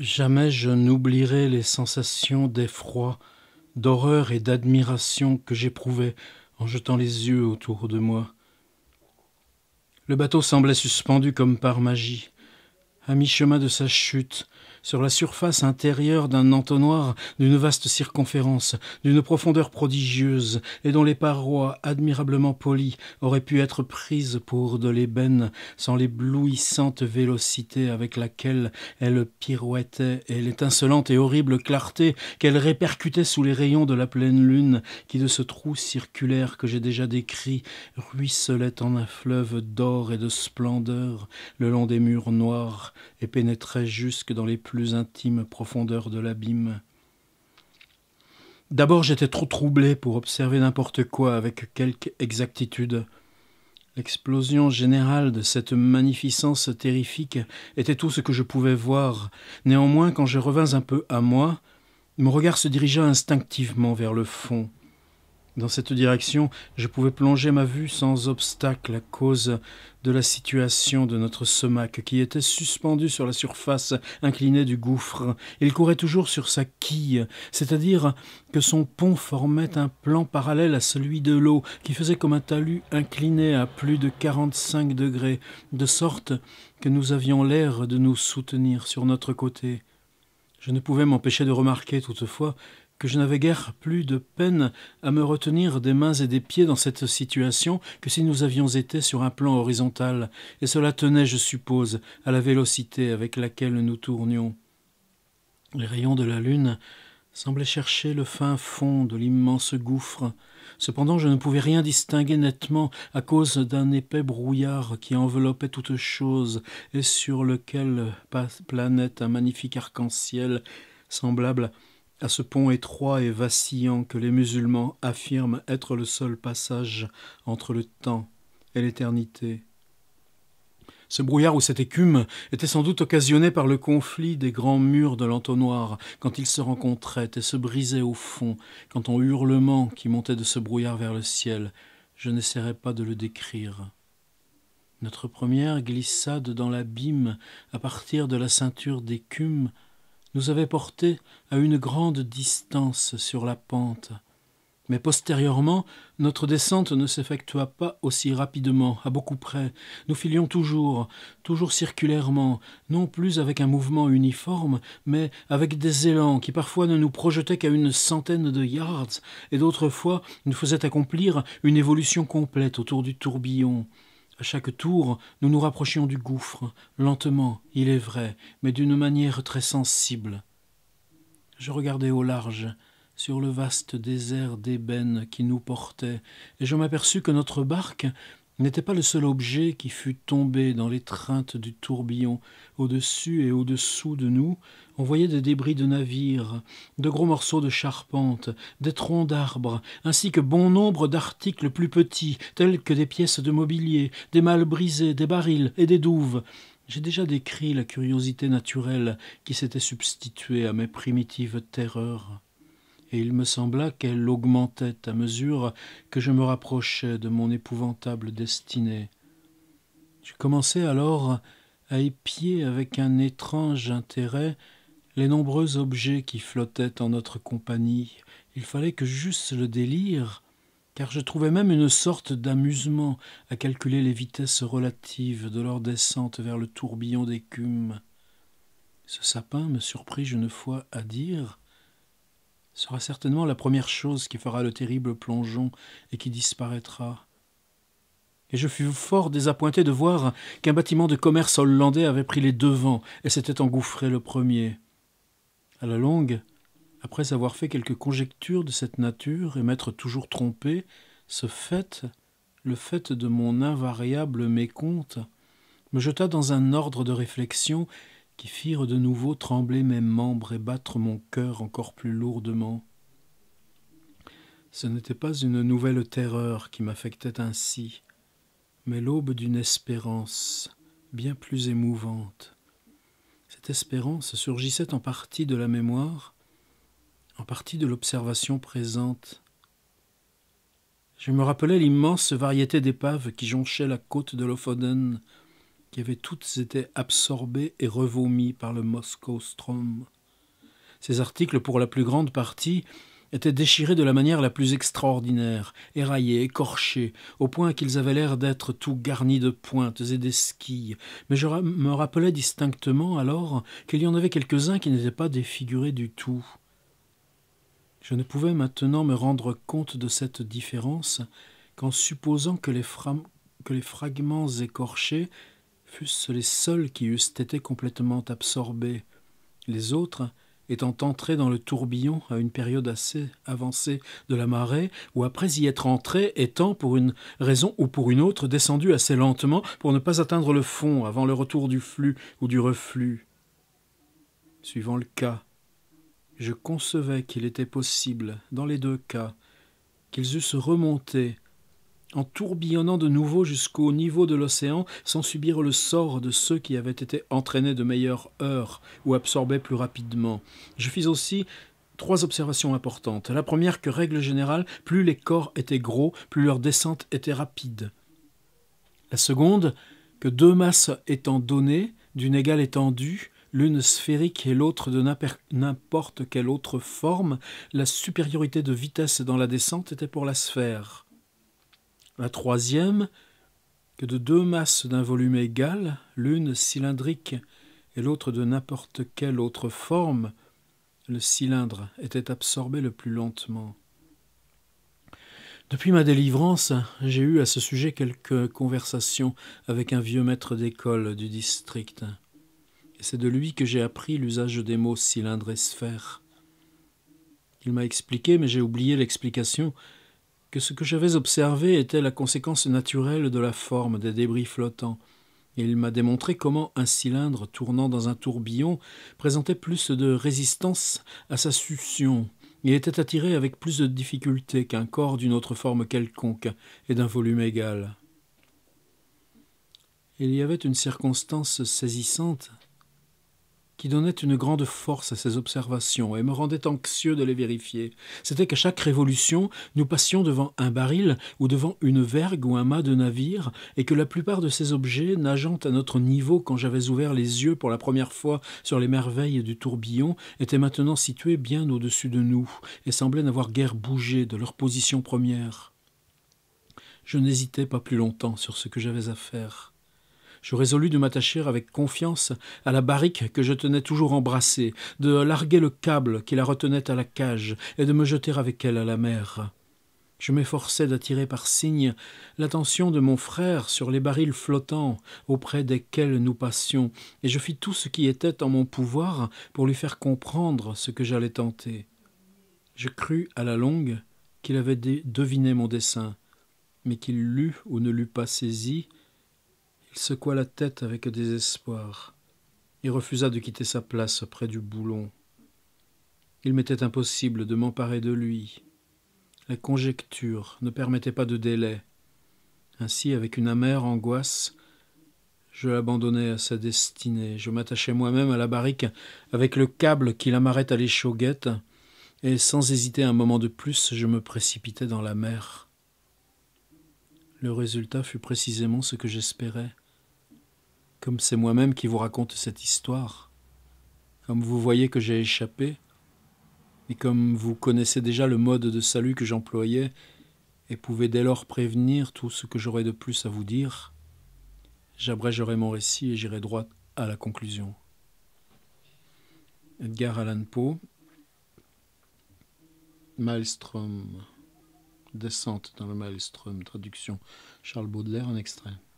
Jamais je n'oublierai les sensations d'effroi, d'horreur et d'admiration que j'éprouvais en jetant les yeux autour de moi. Le bateau semblait suspendu comme par magie. À mi-chemin de sa chute, sur la surface intérieure d'un entonnoir d'une vaste circonférence, d'une profondeur prodigieuse, et dont les parois, admirablement polies, auraient pu être prises pour de l'ébène, sans l'éblouissante vélocité avec laquelle elle pirouettait, et l'étincelante et horrible clarté qu'elle répercutait sous les rayons de la pleine lune, qui de ce trou circulaire que j'ai déjà décrit, ruisselait en un fleuve d'or et de splendeur, le long des murs noirs, et pénétrait jusque dans les plus intime profondeur de l'abîme. D'abord j'étais trop troublé pour observer n'importe quoi avec quelque exactitude. L'explosion générale de cette magnificence terrifique était tout ce que je pouvais voir. Néanmoins, quand je revins un peu à moi, mon regard se dirigea instinctivement vers le fond. Dans cette direction, je pouvais plonger ma vue sans obstacle à cause de la situation de notre somac qui était suspendu sur la surface inclinée du gouffre. Il courait toujours sur sa quille, c'est-à-dire que son pont formait un plan parallèle à celui de l'eau qui faisait comme un talus incliné à plus de 45 degrés, de sorte que nous avions l'air de nous soutenir sur notre côté. Je ne pouvais m'empêcher de remarquer toutefois que je n'avais guère plus de peine à me retenir des mains et des pieds dans cette situation que si nous avions été sur un plan horizontal, et cela tenait, je suppose, à la vélocité avec laquelle nous tournions. Les rayons de la lune semblaient chercher le fin fond de l'immense gouffre. Cependant, je ne pouvais rien distinguer nettement à cause d'un épais brouillard qui enveloppait toute chose et sur lequel planait un magnifique arc-en-ciel semblable à ce pont étroit et vacillant que les musulmans affirment être le seul passage entre le temps et l'éternité. Ce brouillard ou cette écume était sans doute occasionné par le conflit des grands murs de l'entonnoir quand ils se rencontraient et se brisaient au fond, quand on hurlement qui montait de ce brouillard vers le ciel. Je n'essaierai pas de le décrire. Notre première glissade dans l'abîme à partir de la ceinture d'écume nous avait portés à une grande distance sur la pente. Mais postérieurement, notre descente ne s'effectua pas aussi rapidement, à beaucoup près. Nous filions toujours, toujours circulairement, non plus avec un mouvement uniforme, mais avec des élans qui parfois ne nous projetaient qu'à une centaine de yards, et d'autres fois nous faisaient accomplir une évolution complète autour du tourbillon. À chaque tour, nous nous rapprochions du gouffre, lentement, il est vrai, mais d'une manière très sensible. Je regardais au large, sur le vaste désert d'ébène qui nous portait, et je m'aperçus que notre barque n'était pas le seul objet qui fût tombé dans l'étreinte du tourbillon. Au-dessus et au-dessous de nous, on voyait des débris de navires, de gros morceaux de charpente, des troncs d'arbres, ainsi que bon nombre d'articles plus petits, tels que des pièces de mobilier, des mâles brisés, des barils et des douves. J'ai déjà décrit la curiosité naturelle qui s'était substituée à mes primitives terreurs et il me sembla qu'elle augmentait à mesure que je me rapprochais de mon épouvantable destinée. Je commençai alors à épier avec un étrange intérêt les nombreux objets qui flottaient en notre compagnie. Il fallait que j'eusse le délire, car je trouvais même une sorte d'amusement à calculer les vitesses relatives de leur descente vers le tourbillon d'écume. Ce sapin me surprit une fois à dire sera certainement la première chose qui fera le terrible plongeon et qui disparaîtra. Et je fus fort désappointé de voir qu'un bâtiment de commerce hollandais avait pris les devants et s'était engouffré le premier. À la longue, après avoir fait quelques conjectures de cette nature et m'être toujours trompé, ce fait, le fait de mon invariable mécompte, me jeta dans un ordre de réflexion qui firent de nouveau trembler mes membres et battre mon cœur encore plus lourdement. Ce n'était pas une nouvelle terreur qui m'affectait ainsi, mais l'aube d'une espérance bien plus émouvante. Cette espérance surgissait en partie de la mémoire, en partie de l'observation présente. Je me rappelais l'immense variété d'épaves qui jonchaient la côte de Lofoden, qui avaient toutes été absorbées et revomies par le Moscow Ces articles, pour la plus grande partie, étaient déchirés de la manière la plus extraordinaire, éraillés, écorchés, au point qu'ils avaient l'air d'être tout garnis de pointes et d'esquilles. Mais je me rappelais distinctement alors qu'il y en avait quelques-uns qui n'étaient pas défigurés du tout. Je ne pouvais maintenant me rendre compte de cette différence qu'en supposant que les fragments écorchés fussent les seuls qui eussent été complètement absorbés, les autres étant entrés dans le tourbillon à une période assez avancée de la marée, ou après y être entrés étant, pour une raison ou pour une autre, descendus assez lentement pour ne pas atteindre le fond avant le retour du flux ou du reflux. Suivant le cas, je concevais qu'il était possible, dans les deux cas, qu'ils eussent remonté en tourbillonnant de nouveau jusqu'au niveau de l'océan sans subir le sort de ceux qui avaient été entraînés de meilleures heures ou absorbés plus rapidement. Je fis aussi trois observations importantes. La première que règle générale, plus les corps étaient gros, plus leur descente était rapide. La seconde, que deux masses étant données, d'une égale étendue, l'une sphérique et l'autre de n'importe quelle autre forme, la supériorité de vitesse dans la descente était pour la sphère. La troisième, que de deux masses d'un volume égal, l'une cylindrique et l'autre de n'importe quelle autre forme, le cylindre était absorbé le plus lentement. Depuis ma délivrance, j'ai eu à ce sujet quelques conversations avec un vieux maître d'école du district. C'est de lui que j'ai appris l'usage des mots cylindre et sphère. Il m'a expliqué, mais j'ai oublié l'explication, que ce que j'avais observé était la conséquence naturelle de la forme des débris flottants. Il m'a démontré comment un cylindre tournant dans un tourbillon présentait plus de résistance à sa succion. Il était attiré avec plus de difficulté qu'un corps d'une autre forme quelconque et d'un volume égal. Il y avait une circonstance saisissante qui donnait une grande force à ces observations et me rendait anxieux de les vérifier. C'était qu'à chaque révolution, nous passions devant un baril ou devant une vergue ou un mât de navire, et que la plupart de ces objets, nageant à notre niveau quand j'avais ouvert les yeux pour la première fois sur les merveilles du tourbillon, étaient maintenant situés bien au-dessus de nous, et semblaient n'avoir guère bougé de leur position première. Je n'hésitais pas plus longtemps sur ce que j'avais à faire. Je résolus de m'attacher avec confiance à la barrique que je tenais toujours embrassée, de larguer le câble qui la retenait à la cage et de me jeter avec elle à la mer. Je m'efforçai d'attirer par signe l'attention de mon frère sur les barils flottants auprès desquels nous passions, et je fis tout ce qui était en mon pouvoir pour lui faire comprendre ce que j'allais tenter. Je crus à la longue qu'il avait deviné mon dessein, mais qu'il l'eût ou ne l'eût pas saisi, il secoua la tête avec désespoir et refusa de quitter sa place près du boulon. Il m'était impossible de m'emparer de lui. La conjecture ne permettait pas de délai. Ainsi, avec une amère angoisse, je l'abandonnais à sa destinée. Je m'attachais moi-même à la barrique avec le câble qui l'amarrait à l'échauguette, et sans hésiter un moment de plus, je me précipitais dans la mer. Le résultat fut précisément ce que j'espérais comme c'est moi-même qui vous raconte cette histoire, comme vous voyez que j'ai échappé, et comme vous connaissez déjà le mode de salut que j'employais, et pouvez dès lors prévenir tout ce que j'aurais de plus à vous dire, j'abrégerai mon récit et j'irai droit à la conclusion. Edgar Allan Poe, Maelstrom, Descente dans le Maelstrom, traduction Charles Baudelaire, en extrait.